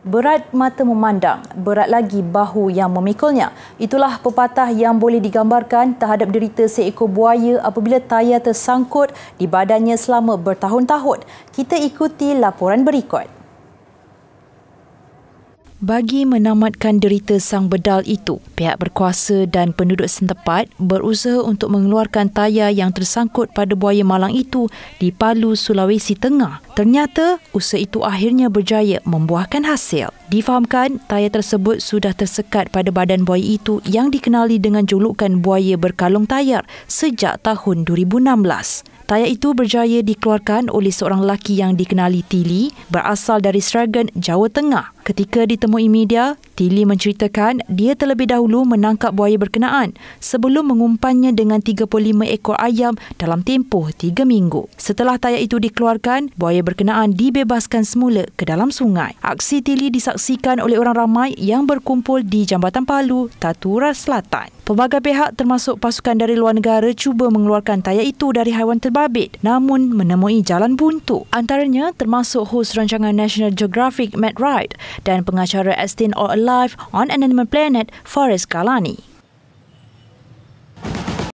Berat mata memandang, berat lagi bahu yang memikulnya. Itulah pepatah yang boleh digambarkan terhadap derita seekor buaya apabila tayar tersangkut di badannya selama bertahun-tahun. Kita ikuti laporan berikut. Bagi menamatkan derita sang bedal itu, pihak berkuasa dan penduduk setempat berusaha untuk mengeluarkan tayar yang tersangkut pada buaya malang itu di Palu, Sulawesi Tengah. Ternyata, usaha itu akhirnya berjaya membuahkan hasil. Difahamkan, tayar tersebut sudah tersekat pada badan buaya itu yang dikenali dengan julukan buaya berkalung tayar sejak tahun 2016. Tayar itu berjaya dikeluarkan oleh seorang lelaki yang dikenali Tili berasal dari Sragen, Jawa Tengah. Ketika ditemui media, Tilly menceritakan dia terlebih dahulu menangkap buaya berkenaan sebelum mengumpannya dengan 35 ekor ayam dalam tempoh 3 minggu. Setelah tayar itu dikeluarkan, buaya berkenaan dibebaskan semula ke dalam sungai. Aksi Tilly disaksikan oleh orang ramai yang berkumpul di Jambatan Palu, Tatura Selatan. Pelbagai pihak termasuk pasukan dari luar negara cuba mengeluarkan tayar itu dari haiwan terbabit namun menemui jalan buntu. Antaranya termasuk hos rancangan National Geographic Matt Wright dan pengacara Estin or Alive on Animal Planet, Forrest Galani.